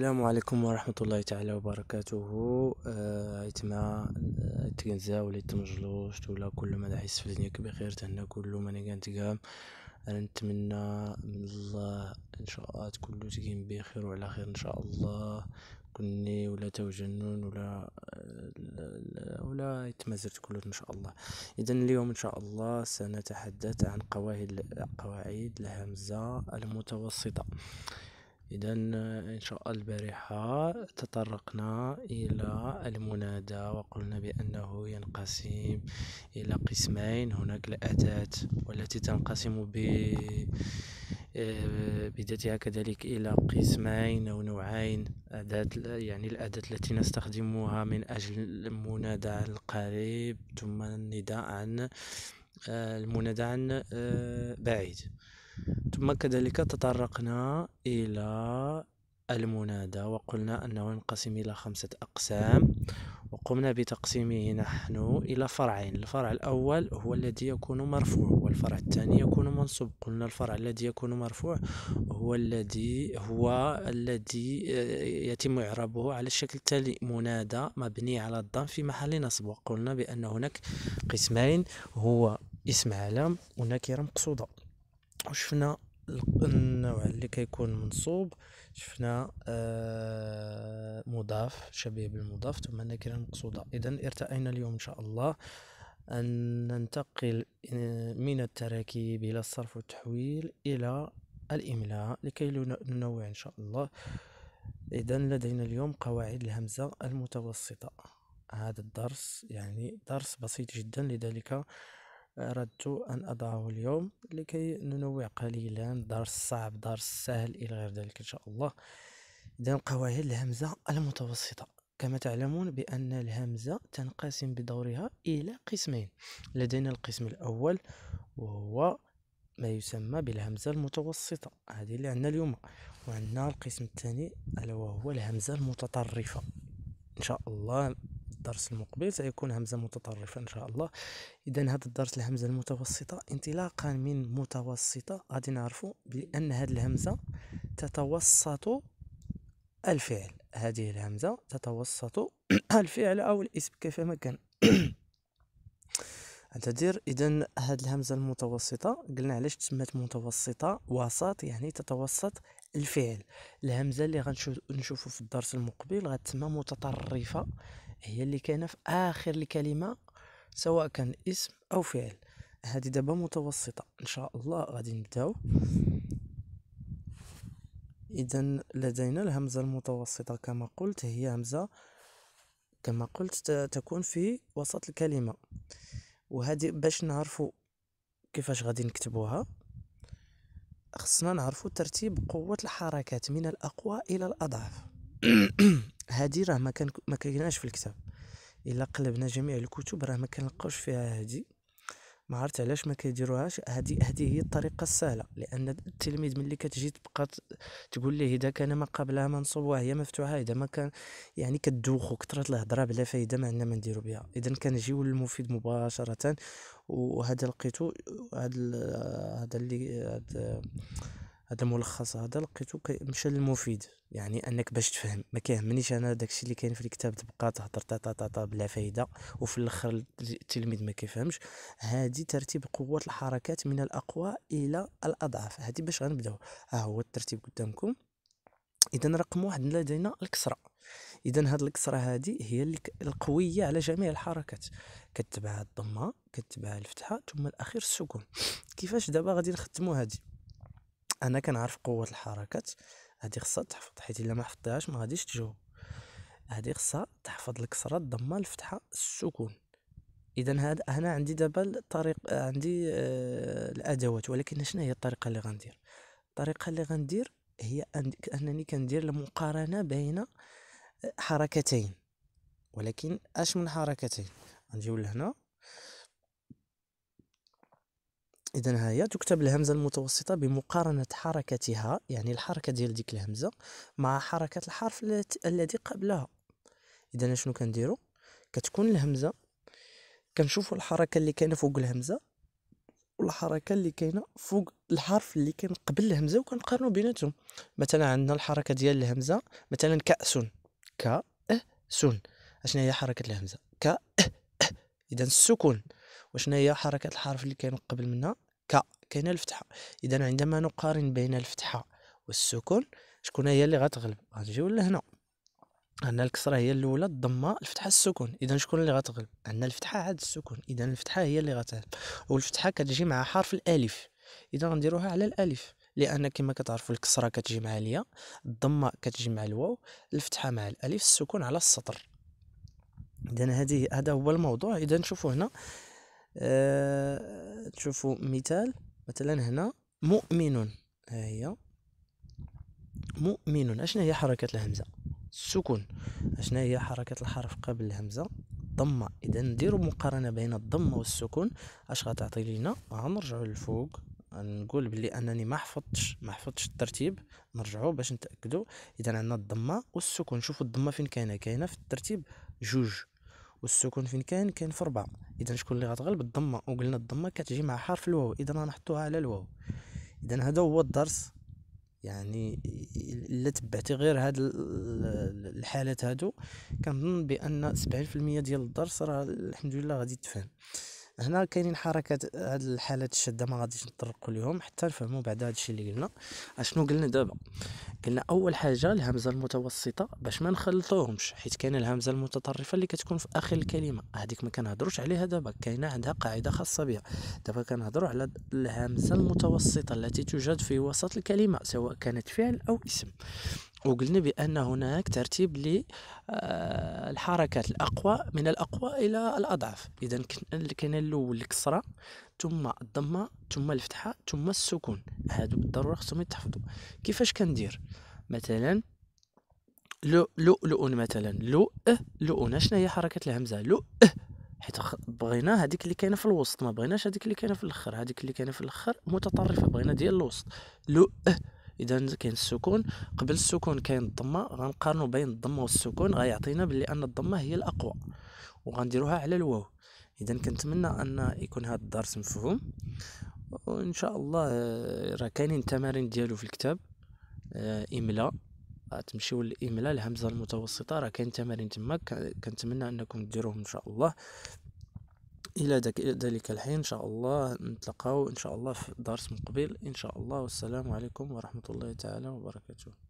السلام عليكم ورحمة الله تعالى وبركاته اتما آه، تكنزا ولا تمجلوش ولا كل ما نحس في الدنيا بخير تهنا كل ما كانت قام انا نتمنى من الله ان شاء الله كله تكين بخير وعلى خير ان شاء الله كني ولا توجنون ولا ولا يتمازرت كله ان شاء الله اذا اليوم ان شاء الله سنتحدث عن قواعد قواعد الهمزه المتوسطه إذا إن شاء البارحة تطرقنا إلى المنادى وقلنا بأنه ينقسم إلى قسمين هناك الأداة والتي تنقسم ب آه، بذاتها كذلك إلى قسمين أو نوعين أداة يعني الأداة التي نستخدمها من أجل المنادى عن القريب ثم النداء عن آه، المنادى عن آه، بعيد ثم كذلك تطرقنا إلى المنادى وقلنا أنه ينقسم إلى خمسة أقسام وقمنا بتقسيمه نحن إلى فرعين الفرع الأول هو الذي يكون مرفوع والفرع الثاني يكون منصوب قلنا الفرع الذي يكون مرفوع هو الذي هو الذي آه، يتم إعرابه على الشكل التالي منادى مبني على الضم في محل نصب وقلنا بأن هناك قسمين هو اسم علام ونكرة مقصودة وشفنا النوع اللي كيكون منصوب شفنا آه مضاف شبيه بالمضاف ثم النكره المقصوده اذا ارتأينا اليوم ان شاء الله ان ننتقل آه، من التراكيب الى الصرف والتحويل الى الاملاء لكي ننوع ان شاء الله اذا لدينا اليوم قواعد الهمزه المتوسطه هذا الدرس يعني درس بسيط جدا لذلك أردت أن أضعه اليوم لكي ننوع قليلا دار الصعب دار السهل إلى غير ذلك إن شاء الله إذا قواعد الهمزة المتوسطة كما تعلمون بأن الهمزة تنقسم بدورها إلى قسمين لدينا القسم الأول وهو ما يسمى بالهمزة المتوسطة هذه اللي عندنا اليوم وعندنا القسم الثاني ألا وهو الهمزة المتطرفة إن شاء الله الدرس المقبل سيكون همزة متطرفة إن شاء الله إذا هذا الدرس الهمزة المتوسطة انطلاقا من متوسطة غادي نعرفوا بأن هذه الهمزة تتوسط الفعل هذه الهمزة تتوسط الفعل أو الاسم كيفما كان اعتذر اذا هاد الهمزه المتوسطه قلنا علاش تسمات متوسطه وسط يعني تتوسط الفعل الهمزه اللي غنشوفو في الدرس المقبل غتسمى متطرفه هي اللي كاينه في اخر الكلمه سواء كان اسم او فعل هذه دابا متوسطه ان شاء الله غادي نبداو اذا لدينا الهمزه المتوسطه كما قلت هي همزه كما قلت تكون في وسط الكلمه وهذه باش نعرفوا كيفاش غادي نكتبوها خصنا نعرفوا ترتيب قوه الحركات من الاقوى الى الاضعف هادي راه ما كان ما كايناش في الكتاب الا قلبنا جميع الكتب راه ما كنلقاوش فيها هادي ما عرفت علاش ما كيديروهاش هادي هادي هي الطريقه السهله لان التلميذ ملي كتجي تبقى تقول ليه اذا كان ما قبلها منصوب هي مفتوحه اذا ما كان يعني كتدوخو كثرت الهضره بلا فايده ما عندنا ما نديرو بها اذا كنجيو للمفيد مباشره وهذا لقيتو هذا هذا اللي هذا هذا الملخص هذا لقيتو مشى للمفيد يعني انك باش تفهم ما كيهمنيش انا داكشي اللي كاين في الكتاب تبقى تهضر تا تا تا بلا فايده وفي الاخر التلميذ ما كيفهمش هذه ترتيب قوه الحركات من الاقوى الى الاضعف هذه باش غنبداو ها هو الترتيب قدامكم اذا رقم واحد لدينا الكسره اذا هاد الكسره هذه هي القويه على جميع الحركات كتبعها الضمه كتبعها الفتحه ثم الاخير السكون كيفاش دابا غادي نخدمو هذه انا كنعرف قوه الحركات هادي خصها تحفظ حيت الا ما حفظتهاش ما غاديش تجاوب هادي خصها تحفظ الكسره الضمه الفتحه السكون اذا هذا هنا عندي دابا الطريق عندي آه الادوات ولكن شنو هي الطريقه اللي غندير الطريقه اللي غندير هي انني كندير المقارنه بين آه، حركتين ولكن اش من حركتين غنجيو لهنا اذا هي تكتب الهمزه المتوسطه بمقارنه حركتها يعني الحركه ديال ديك الهمزه مع حركه الحرف الذي قبلها اذا شنو كنديرو كتكون الهمزه كنشوفوا الحركه اللي كاينه فوق الهمزه والحركه اللي كاينه فوق الحرف اللي كان قبل الهمزه وكنقارنوا بيناتهم مثلا عندنا الحركه ديال الهمزه مثلا كاس كاس اشنو هي حركه الهمزه ك اذا السكون وشنا هي حركه الحرف اللي كاين قبل منها ك كاينه الفتحه اذا عندما نقارن بين الفتحه والسكون شكون هي اللي غتغلب غنجيو لهنا عندنا الكسره هي الاولى الضمه الفتحه السكون اذا شكون اللي غتغلب عندنا الفتحه عاد السكون اذا الفتحه هي اللي غتغلب والفتحه كتجي مع حرف الالف اذا غنديروها على الالف لان كما كتعرفوا الكسره كتجي مع الياء الضمه كتجي مع الواو الفتحه مع الالف السكون على السطر اذا هذه هذا هو الموضوع اذا نشوفوا هنا آه، تشوفوا مثال مثلا هنا مؤمن ها هي مؤمن اشنا هي حركة الهمزة السكون اشنا هي حركة الحرف قبل الهمزة ضمة اذا نديروا مقارنة بين الضمة والسكون اش غتعطي لينا غنرجعوا آه، للفوق نقول بلي انني ما حفظتش ما حفظتش الترتيب نرجعوا باش نتاكدوا اذا عندنا الضمه والسكون شوفوا الضمه فين كاينه كاينه في الترتيب جوج والسكون فين كان كان في ربعة اذا شكون اللي غتغلب الضمه وقلنا الضمه كتجي مع حرف الواو اذا غنحطوها على الواو اذا هذا هو الدرس يعني الا تبعتي غير هاد الحالات هادو كنظن بان 70% ديال الدرس راه الحمد لله غادي تفهم هنا كاينين حركات هاد الحالات الشاده ما غاديش نطرقوا ليهم حتى نفهموا بعد هادشي الشيء اللي قلنا اشنو قلنا دابا قلنا اول حاجه الهمزه المتوسطه باش ما نخلطوهمش حيت كاينه الهمزه المتطرفه اللي كتكون في اخر الكلمه هذيك ما كنهضروش عليها دابا كاينه عندها قاعده خاصه بها دابا كنهضروا على الهمزه المتوسطه التي توجد في وسط الكلمه سواء كانت فعل او اسم وقلنا بان هناك ترتيب للحركات آه، الاقوى من الاقوى الى الاضعف اذا كان الاول الكسره ثم الضمه ثم الفتحه ثم السكون هادو بالضروره خصهم يتحفظوا كيفاش كندير مثلا لؤ لو لؤلؤ مثلا لؤ اه لؤ شنو هي حركه الهمزه لؤ اه حيت بغينا هذيك اللي كاينه في الوسط ما بغيناش هذيك اللي كاينه في الاخر هذيك اللي كاينه في الاخر متطرفه بغينا ديال الوسط لؤ اه اذا كاين السكون قبل السكون كاين الضمه غنقارنوا بين الضمه والسكون غيعطينا بلي ان الضمه هي الاقوى وغنديروها على الواو اذا كنتمنى ان يكون هذا الدرس مفهوم وان شاء الله آه، راه كاينين تمارين ديالو في الكتاب آه، املاء تمشيو للاملاء الهمزه المتوسطه راه كاين تمارين تماك كنتمنى انكم ديروهم ان شاء الله الى ذلك الحين ان شاء الله نتلقاو ان شاء الله في درس مقبل ان شاء الله والسلام عليكم ورحمه الله تعالى وبركاته